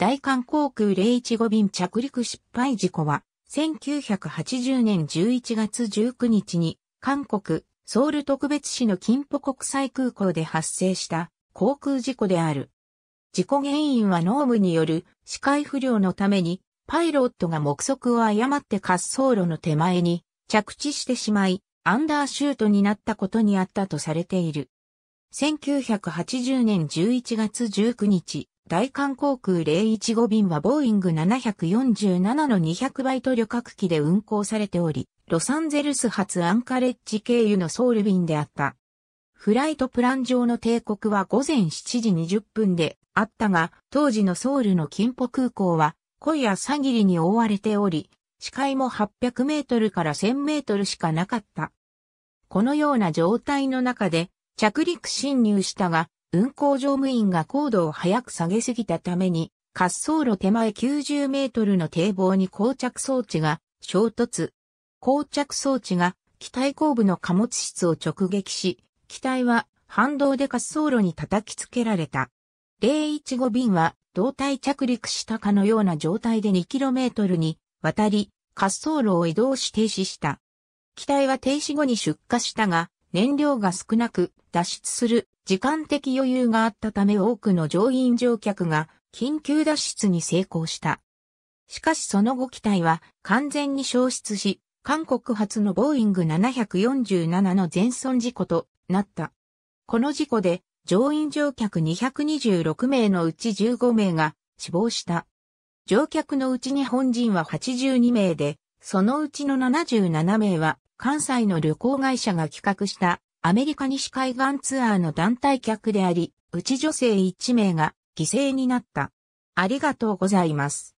大韓航空015便着陸失敗事故は、1980年11月19日に、韓国、ソウル特別市の金浦国際空港で発生した航空事故である。事故原因は濃霧による視界不良のために、パイロットが目測を誤って滑走路の手前に着地してしまい、アンダーシュートになったことにあったとされている。1980年11月19日、大韓航空015便はボーイング747の200イト旅客機で運航されており、ロサンゼルス発アンカレッジ経由のソウル便であった。フライトプラン上の帝国は午前7時20分であったが、当時のソウルの金浦空港は濃い朝霧に覆われており、視界も800メートルから1000メートルしかなかった。このような状態の中で着陸侵入したが、運行乗務員が高度を早く下げすぎたために、滑走路手前90メートルの堤防に膠着装置が衝突。膠着装置が機体後部の貨物室を直撃し、機体は反動で滑走路に叩きつけられた。015便は胴体着陸したかのような状態で2トルに渡り、滑走路を移動し停止した。機体は停止後に出荷したが、燃料が少なく脱出する時間的余裕があったため多くの乗員乗客が緊急脱出に成功した。しかしその後機体は完全に消失し、韓国発のボーイング747の全損事故となった。この事故で乗員乗客226名のうち15名が死亡した。乗客のうち日本人は82名で、そのうちの77名は関西の旅行会社が企画したアメリカ西海岸ツアーの団体客であり、うち女性1名が犠牲になった。ありがとうございます。